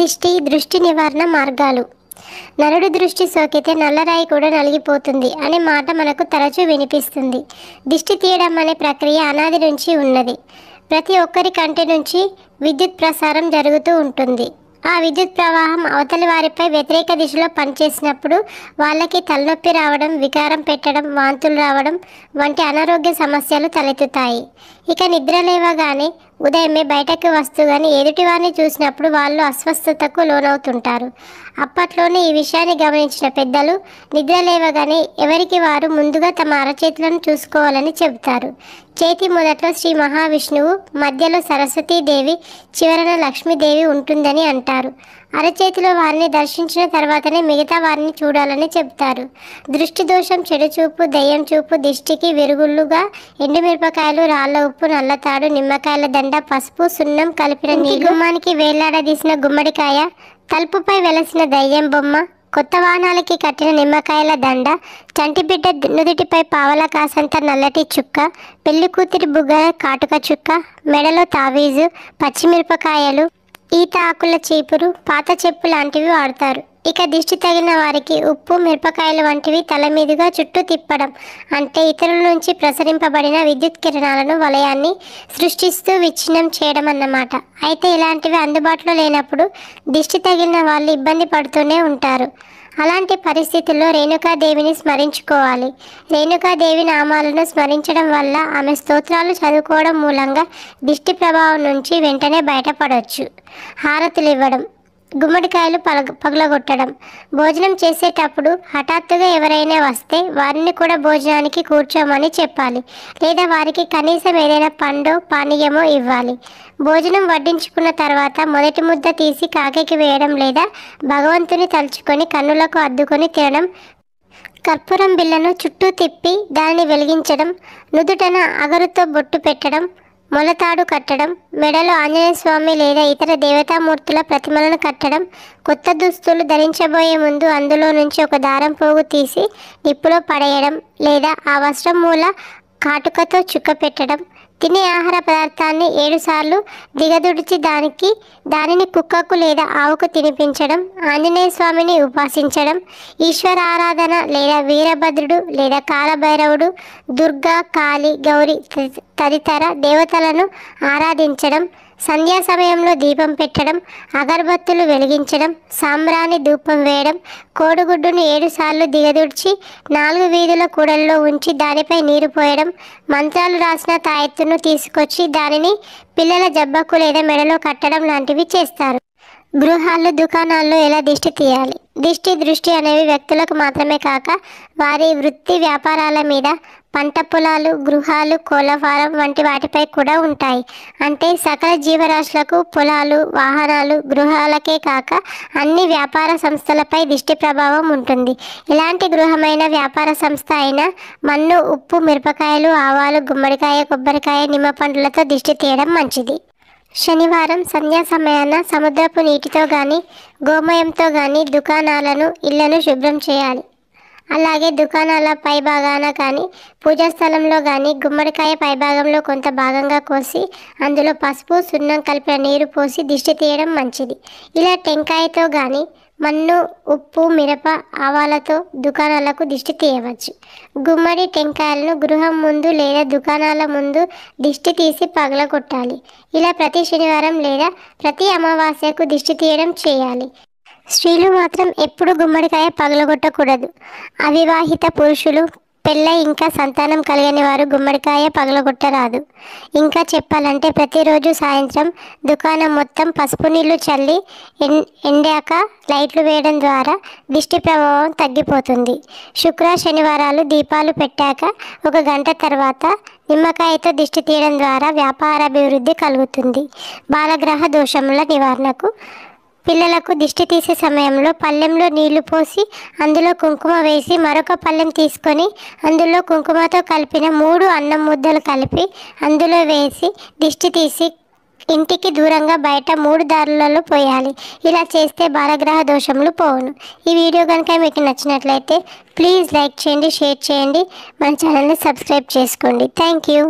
దిష్టి దృష్టి నివారణ మార్గాలు నలుడు దృష్టి సోకితే నల్లరాయి కూడా నలిగిపోతుంది అనే మాట మనకు తరచూ వినిపిస్తుంది దిష్టి తీయడం అనే ప్రక్రియ అనాది నుంచి ఉన్నది ప్రతి ఒక్కరి కంటి నుంచి విద్యుత్ ప్రసారం జరుగుతూ ఉంటుంది ఆ విద్యుత్ ప్రవాహం అవతలి వారిపై వ్యతిరేక దిశలో పనిచేసినప్పుడు వాళ్ళకి తలనొప్పి రావడం వికారం పెట్టడం వాంతులు రావడం వంటి అనారోగ్య సమస్యలు తలెత్తుతాయి ఇక నిద్ర లేవగానే ఉదయమే బయటకు వస్తుగాని ఎదుటివారిని చూసినప్పుడు వాళ్ళు అస్వస్థతకు లోనవుతుంటారు అప్పట్లోనే ఈ విషయాన్ని గమనించిన పెద్దలు నిద్ర లేవగానే ఎవరికి వారు ముందుగా తమ అరచేతులను చూసుకోవాలని చెబుతారు చేతి మొదట్లో శ్రీ మహావిష్ణువు మధ్యలో సరస్వతీదేవి చివరన లక్ష్మీదేవి ఉంటుందని అంటారు అరచేతిలో వారిని దర్శించిన తర్వాతనే మిగతా వారిని చూడాలని చెబుతారు దృష్టి దోషం చెడు చూపు దయ్యం చూపు దిష్టికి విరుగుళ్ళుగా ఎండుమిరపకాయలు రాళ్ళ ఉప్పు నల్లతాడు నిమ్మకాయల దండ పసుపు సున్నం కలిపిన గుమ్మానికి వేలాడదీసిన గుమ్మడికాయ తలుపుపై వెలసిన దయ్యం బొమ్మ కొత్త వాహనాలకి కట్టిన నిమ్మకాయల దండ చంటిబిడ్డ నుదుటిపై పావల కాసంత నల్లటి చుక్క పెళ్లి కూతురి బుగ్గ కాటుక చుక్క మెడలో తావీజు పచ్చిమిరపకాయలు ఈత ఆకుల చీపురు పాత చెప్పు లాంటివి వాడతారు ఇక దిష్టి తగిన వారికి ఉప్పు మిరపకాయలు వంటివి తల మీదుగా చుట్టూ తిప్పడం అంటే ఇతరుల నుంచి ప్రసరింపబడిన విద్యుత్ కిరణాలను వలయాన్ని సృష్టిస్తూ విచ్ఛిన్నం చేయడం అన్నమాట అయితే ఇలాంటివి అందుబాటులో లేనప్పుడు దిష్టి తగిలిన వాళ్ళు ఇబ్బంది పడుతూనే ఉంటారు అలాంటి పరిస్థితుల్లో రేణుకాదేవిని స్మరించుకోవాలి రేణుకాదేవి నామాలను స్మరించడం వల్ల ఆమె స్తోత్రాలు చదువుకోవడం మూలంగా దిష్టి ప్రభావం నుంచి వెంటనే బయటపడవచ్చు హారతులు ఇవ్వడం గుమ్మడికాయలు పగ పగలగొట్టడం భోజనం చేసేటప్పుడు హఠాత్తుగా ఎవరైనా వస్తే వారిని కూడా భోజనానికి కూర్చోమని చెప్పాలి లేదా వారికి కనీసం ఏదైనా పండో పానీయమో ఇవ్వాలి భోజనం వడ్డించుకున్న తర్వాత మొదటి ముద్ద తీసి కాకికి వేయడం లేదా భగవంతుని తలుచుకొని కన్నులకు అద్దుకొని తినడం కర్పూరం బిళ్ళను చుట్టూ తిప్పి దానిని వెలిగించడం నుదుటన అగరుతో బొట్టు పెట్టడం మొలతాడు కట్టడం మెడలో ఆంజనేయ స్వామి లేదా ఇతర దేవతామూర్తుల ప్రతిమలను కట్టడం కొత్త దుస్తులు ధరించబోయే ముందు అందులో నుంచి ఒక దారం పోగు తీసి నిప్పులో పడేయడం లేదా ఆ వస్త్రం మూల కాటుకతో చుక్క పెట్టడం తినే ఆహార పదార్థాన్ని ఏడుసార్లు దిగదుడిచి దానికి దానిని కుక్కకు లేదా ఆవుకు తినిపించడం ఆంజనేయ స్వామిని ఉపాసించడం ఆరాధన లేదా వీరభద్రుడు లేదా కాలభైరవుడు దుర్గా కాళి గౌరీ తదితర దేవతలను ఆరాధించడం సంధ్యా సమయంలో దీపం పెట్టడం అగరబత్తులు వెలిగించడం సాంబ్రాణి ధూపం వేయడం కోడిగుడ్డును ఏడుసార్లు దిగదుడ్చి నాలుగు వీధుల కూడల్లో ఉంచి దానిపై నీరు పోయడం మంత్రాలు రాసిన తాయెత్తును తీసుకొచ్చి దానిని పిల్లల జబ్బకు లేదా మెడలో కట్టడం లాంటివి చేస్తారు గృహాలు దుకాణాల్లో ఎలా దిష్టి తీయాలి దిష్టి దృష్టి అనేవి వ్యక్తులకు మాత్రమే కాక వారి వృత్తి వ్యాపారాల మీద పంట పొలాలు గృహాలు కోళ్ళ ఫారం వంటి వాటిపై కూడా ఉంటాయి అంటే సకల జీవరాశులకు పొలాలు వాహనాలు గృహాలకే కాక అన్ని వ్యాపార సంస్థలపై దిష్టి ప్రభావం ఉంటుంది ఇలాంటి గృహమైన వ్యాపార సంస్థ అయినా మన్ను ఉప్పు మిరపకాయలు ఆవాలు గుమ్మడికాయ కొబ్బరికాయ నిమ్మ పండ్లతో దిష్టి తీయడం మంచిది శనివారం సంధ్యా సమయాన సముద్రపు నీటితో కానీ గోమయంతో కానీ దుకాణాలను ఇళ్లను శుభ్రం చేయాలి అలాగే దుకాణాల పైభాగాన కానీ పూజా స్థలంలో కానీ గుమ్మడికాయ పైభాగంలో కొంత భాగంగా కోసి అందులో పసుపు సున్నం కలిపిన నీరు పోసి దిష్టి తీయడం మంచిది ఇలా టెంకాయతో కానీ మన్ను ఉప్పు మిరప ఆవాలతో దుకాణాలకు దిష్టి తీయవచ్చు గుమ్మడి టెంకాయలను గృహం ముందు లేదా దుకాణాల ముందు దిష్టి తీసి పగలగొట్టాలి ఇలా ప్రతి శనివారం లేదా ప్రతి అమావాస్యకు దిష్టి తీయడం చేయాలి స్త్రీలు మాత్రం ఎప్పుడు గుమ్మడికాయ పగలగొట్టకూడదు అవివాహిత పురుషులు పెళ్ళై ఇంకా సంతానం కలిగని వారు గుమ్మడికాయ పగలగొట్టరాదు ఇంకా చెప్పాలంటే ప్రతిరోజు సాయంత్రం దుకాణం మొత్తం పసుపు నీళ్లు చల్లి ఎండాక లైట్లు వేయడం ద్వారా దిష్టి ప్రభావం తగ్గిపోతుంది శుక్ర శనివారాలు దీపాలు పెట్టాక ఒక గంట తర్వాత నిమ్మకాయతో దిష్టి తీయడం ద్వారా వ్యాపార అభివృద్ధి కలుగుతుంది బాలగ్రహ దోషముల నివారణకు పిల్లలకు దిష్టి తీసే సమయంలో పళ్ళెంలో నీళ్లు పోసి అందులో కుంకుమ వేసి మరొక పల్లెం తీసుకొని అందులో కుంకుమతో కలిపిన మూడు అన్నం ముద్దలు కలిపి అందులో వేసి దిష్టి తీసి ఇంటికి దూరంగా బయట మూడు దారులలో పోయాలి ఇలా చేస్తే బాలగ్రహ దోషములు పోవును ఈ వీడియో కనుక మీకు నచ్చినట్లయితే ప్లీజ్ లైక్ చేయండి షేర్ చేయండి మన ఛానల్ని సబ్స్క్రైబ్ చేసుకోండి థ్యాంక్ యూ